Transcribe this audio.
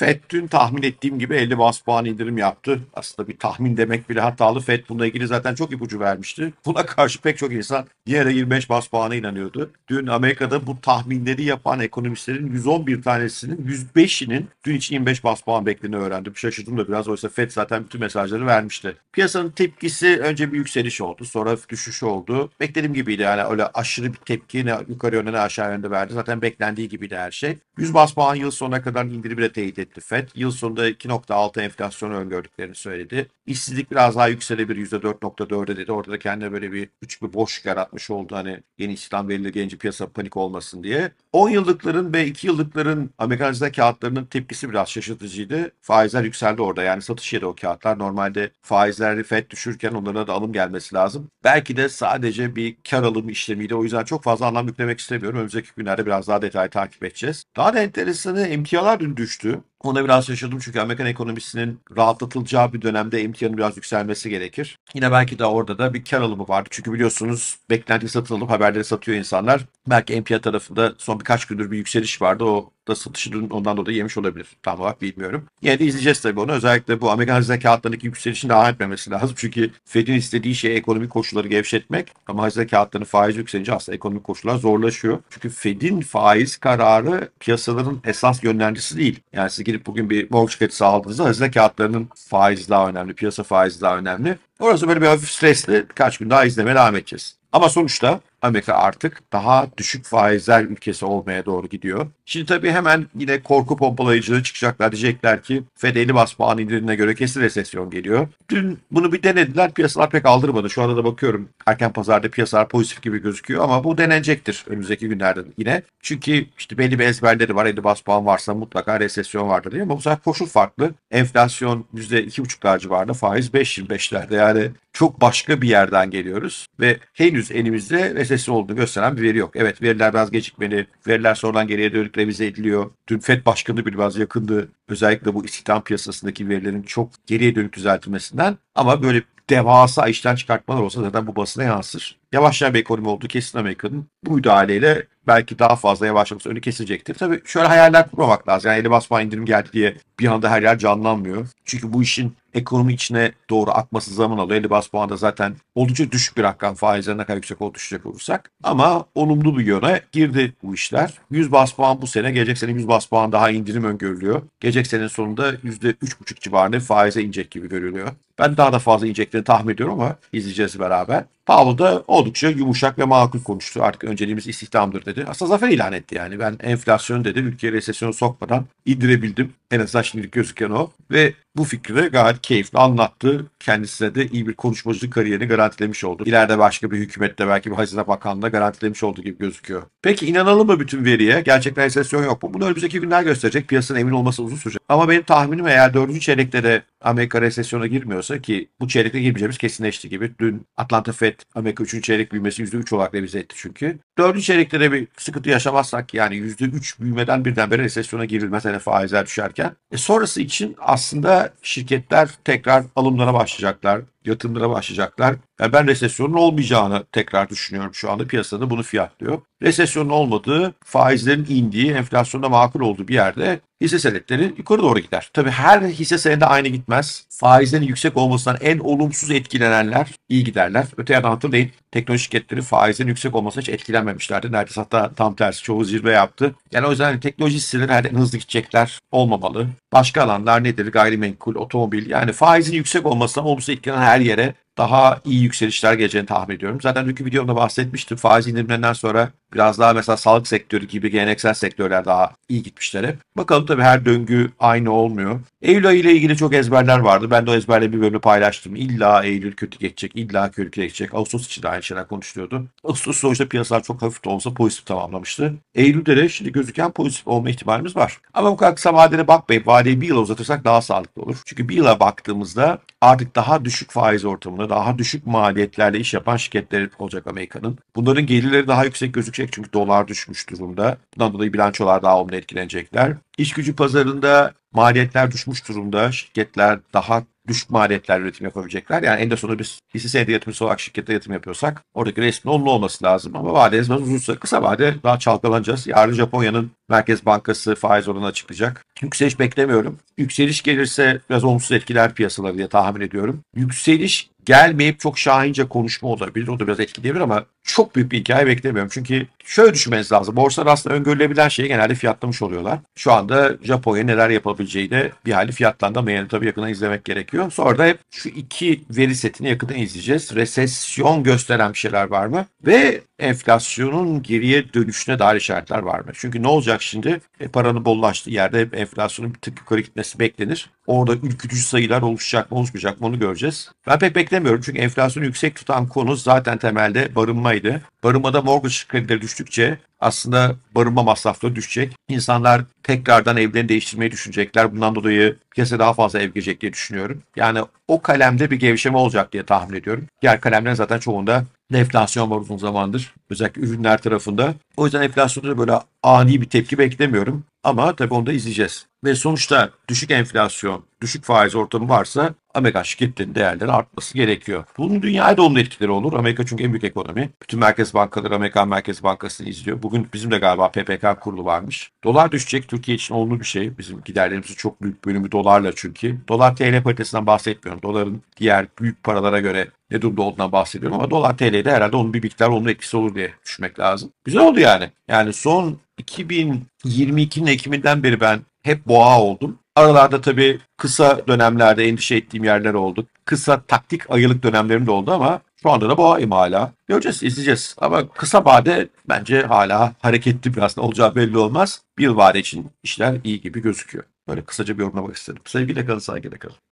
FED dün tahmin ettiğim gibi 50 bas puan indirim yaptı. Aslında bir tahmin demek bile hatalı. FED bununla ilgili zaten çok ipucu vermişti. Buna karşı pek çok insan diğere 25 bas puana inanıyordu. Dün Amerika'da bu tahminleri yapan ekonomistlerin 111 tanesinin 105'inin dün için 25 bas puan beklediğini öğrendim. Şaşırdım da biraz. Oysa FED zaten bütün mesajları vermişti. Piyasanın tepkisi önce bir yükseliş oldu. Sonra düşüş oldu. Beklediğim gibiydi. Yani öyle aşırı bir tepki ne yukarı yönde ne aşağı yönde verdi. Zaten beklendiği gibiydi her şey. 100 bas puan yıl sonuna kadar indirimi de teyit etti etti FED. Yıl sonunda 2.6 enflasyon öngördüklerini söyledi. İşsizlik biraz daha yükselebilir %4.4'e dedi. Orada da kendine böyle bir küçük bir boşluk yaratmış oldu. Hani yeni istihdam verileri gelince piyasa panik olmasın diye. 10 yıllıkların ve 2 yıllıkların Amerikanizde kağıtlarının tepkisi biraz şaşırtıcıydı. Faizler yükseldi orada. Yani satış yedi o kağıtlar. Normalde faizleri FED düşürken onlara da alım gelmesi lazım. Belki de sadece bir kar alım işlemiydi. O yüzden çok fazla anlam yüklemek istemiyorum. Önümüzdeki günlerde biraz daha detay takip edeceğiz. Daha da enteresanı emtialar dün düştü. Ona biraz şaşırdım çünkü Amerikan ekonomisinin rahatlatılacağı bir dönemde emtianın biraz yükselmesi gerekir. Yine belki de orada da bir kar alımı vardı. Çünkü biliyorsunuz beklenti satın alıp haberleri satıyor insanlar. Belki emtia tarafında son birkaç gündür bir yükseliş vardı. O da satışının ondan dolayı yemiş olabilir. Tam olarak bilmiyorum. Yine de izleyeceğiz tabii onu. Özellikle bu Amerikan hazine kağıtlarındaki yükselişin devam etmemesi lazım. Çünkü Fed'in istediği şey ekonomik koşulları gevşetmek. Ama hazine kağıtlarının faiz yükselince aslında ekonomik koşullar zorlaşıyor. Çünkü Fed'in faiz kararı piyasaların esas yönlendirisi değil. Yani siz gidip bugün bir borç kredisi aldığınızda hazine kağıtlarının faiz daha önemli, piyasa faiz daha önemli. Orası böyle bir hafif stresle birkaç gün daha izlemeye devam edeceğiz. Ama sonuçta Amerika artık daha düşük faizler ülkesi olmaya doğru gidiyor. Şimdi tabii hemen yine korku pompalayıcılığı çıkacaklar. Diyecekler ki Fed 50 bas puan göre kesin resesyon geliyor. Dün bunu bir denediler. Piyasalar pek aldırmadı. Şu anda da bakıyorum erken pazarda piyasalar pozitif gibi gözüküyor ama bu denenecektir önümüzdeki günlerde yine. Çünkü işte belli bir ezberleri var. 50 bas varsa mutlaka resesyon vardır diye ama bu sefer koşul farklı. Enflasyon %2,5'lar civarında faiz 5,25'lerde yani çok başka bir yerden geliyoruz ve henüz elimizde yüzdesi olduğunu gösteren bir veri yok. Evet veriler biraz gecikmeli. Veriler sonradan geriye dönük revize ediliyor. Dün FED Başkanı bir biraz yakındı. Özellikle bu istihdam piyasasındaki verilerin çok geriye dönük düzeltilmesinden. Ama böyle devasa işten çıkartmalar olsa zaten bu basına yansır. Yavaşlayan bir ekonomi oldu kesin Amerika'nın. Bu müdahaleyle belki daha fazla yavaşlaması önü kesilecektir. Tabii şöyle hayaller kurmamak lazım. Yani 50 basma indirim geldi diye bir anda her yer canlanmıyor. Çünkü bu işin ekonomi içine doğru akması zaman alıyor. 50 bas puan da zaten oldukça düşük bir rakam faizler ne kadar yüksek ol düşecek olursak. Ama olumlu bir yöne girdi bu işler. 100 bas puan bu sene, gelecek sene 100 bas puan daha indirim öngörülüyor. Gelecek senenin sonunda %3,5 civarında faize inecek gibi görülüyor. Ben daha da fazla ineceklerini tahmin ediyorum ama izleyeceğiz beraber. Powell da oldukça yumuşak ve makul konuştu. Artık önceliğimiz istihdamdır dedi. Aslında zafer ilan etti yani. Ben enflasyon dedi. Ülkeye resesyonu sokmadan indirebildim. En azından şimdilik gözüken o. Ve bu fikri de gayet keyifli anlattı. Kendisine de iyi bir konuşmacılık kariyerini garantilemiş oldu. İleride başka bir hükümette belki bir Hazine Bakanlığı'nda garantilemiş olduğu gibi gözüküyor. Peki inanalım mı bütün veriye? Gerçekten resesyon yok mu? Bunu önümüzdeki günler gösterecek. Piyasanın emin olması uzun sürecek. Ama benim tahminim eğer dördüncü çeyrekte de Amerika resesyona girmiyorsa ki bu çeyrekte girmeyeceğimiz kesinleşti gibi. Dün Atlanta Fed Amerika 3. çeyrek büyümesi %3 olarak revize etti çünkü. 4. çeyrekte de bir sıkıntı yaşamazsak yani %3 büyümeden birdenbire resesyona girilmez hele faizler düşerken. E sonrası için aslında şirketler tekrar alımlara başlayacaklar yatırımlara başlayacaklar. Yani ben resesyonun olmayacağını tekrar düşünüyorum şu anda piyasada bunu fiyatlıyor. Resesyonun olmadığı, faizlerin indiği, enflasyonda makul olduğu bir yerde hisse senetleri yukarı doğru gider. Tabii her hisse senedi aynı gitmez. Faizlerin yüksek olmasından en olumsuz etkilenenler iyi giderler. Öte yandan hatırlayın teknoloji şirketleri faizin yüksek olmasına hiç etkilenmemişlerdi. Neredeyse hatta tam tersi çoğu zirve yaptı. Yani o yüzden hani teknoloji hisseleri her hızlı gidecekler olmamalı. Başka alanlar nedir? Gayrimenkul, otomobil yani faizin yüksek olmasından olumsuz etkilenen her yere daha iyi yükselişler geleceğini tahmin ediyorum. Zaten dünkü videomda bahsetmiştim. Faiz indirimlerinden sonra Biraz daha mesela sağlık sektörü gibi geleneksel sektörler daha iyi gitmişler hep. Bakalım tabii her döngü aynı olmuyor. Eylül ayı ile ilgili çok ezberler vardı. Ben de o ezberle bir bölümü paylaştım. İlla Eylül kötü geçecek, illa kötü geçecek. Ağustos için de aynı şeyler konuşuluyordu. Ağustos sonuçta piyasalar çok hafif de olsa pozitif tamamlamıştı. Eylül'de de şimdi gözüken pozitif olma ihtimalimiz var. Ama bu kadar kısa vadede bakmayıp vadeyi bir yıla uzatırsak daha sağlıklı olur. Çünkü bir yıla baktığımızda artık daha düşük faiz ortamında, daha düşük maliyetlerle iş yapan şirketler olacak Amerika'nın. Bunların gelirleri daha yüksek gözükecek düşecek çünkü dolar düşmüş durumda. Bundan dolayı bilançolar daha olumlu etkilenecekler. İş gücü pazarında maliyetler düşmüş durumda. Şirketler daha düşük maliyetler üretim yapabilecekler. Yani en de sonunda biz hisse senedi yatırımcısı olarak şirkette yatırım yapıyorsak oradaki resmin olumlu olması lazım. Ama vadeniz biraz uzunsa kısa vade daha çalkalanacağız. Yarın Japonya'nın Merkez Bankası faiz oranı açıklayacak. Yükseliş beklemiyorum. Yükseliş gelirse biraz olumsuz etkiler piyasaları diye tahmin ediyorum. Yükseliş gelmeyip çok şahince konuşma olabilir. O da biraz etkileyebilir ama çok büyük bir hikaye beklemiyorum. Çünkü şöyle düşünmeniz lazım. Borsada aslında öngörülebilen şeyi genelde fiyatlamış oluyorlar. Şu anda Japonya neler yapabileceği de bir hali fiyatlandı fiyatlandırmayanı tabii yakından izlemek gerekiyor. Sonra da hep şu iki veri setini yakından izleyeceğiz. Resesyon gösteren bir şeyler var mı? Ve enflasyonun geriye dönüşüne dair işaretler var mı? Çünkü ne olacak şimdi? E, paranın bollaştığı yerde hep enflasyonun bir tık yukarı gitmesi beklenir. Orada ürkütücü sayılar oluşacak mı oluşmayacak mı onu göreceğiz. Ben pek beklemiyorum çünkü enflasyonu yüksek tutan konu zaten temelde barınma barınmaydı. Barınmada mortgage kredileri düştükçe aslında barınma masrafları düşecek. İnsanlar tekrardan evlerini değiştirmeyi düşünecekler. Bundan dolayı piyasaya daha fazla ev girecek diye düşünüyorum. Yani o kalemde bir gevşeme olacak diye tahmin ediyorum. Diğer kalemler zaten çoğunda enflasyon var uzun zamandır. Özellikle ürünler tarafında. O yüzden enflasyonda böyle ani bir tepki beklemiyorum. Ama tabii onu da izleyeceğiz. Ve sonuçta düşük enflasyon, düşük faiz ortamı varsa Amerika şirketlerinin değerleri artması gerekiyor. Bunun dünyada da onun etkileri olur. Amerika çünkü en büyük ekonomi. Bütün merkez bankaları Amerika Merkez Bankası'nı izliyor. Bu Bugün bizim de galiba PPK kurulu varmış. Dolar düşecek. Türkiye için olumlu bir şey. Bizim giderlerimizin çok büyük bölümü dolarla çünkü. Dolar TL paritesinden bahsetmiyorum. Doların diğer büyük paralara göre ne durumda olduğundan bahsediyorum ama dolar TL'de herhalde onun bir miktar olumlu etkisi olur diye düşünmek lazım. Güzel oldu yani. Yani son 2022'nin Ekiminden beri ben hep boğa oldum. Aralarda tabii kısa dönemlerde endişe ettiğim yerler oldu. Kısa taktik ayılık dönemlerim de oldu ama şu anda da boğayım hala. Göreceğiz, izleyeceğiz. Ama kısa vade bence hala hareketli biraz ne olacağı belli olmaz. Bir vade için işler iyi gibi gözüküyor. Böyle kısaca bir yorumlamak istedim. Sevgiyle kalın, saygıyla kalın.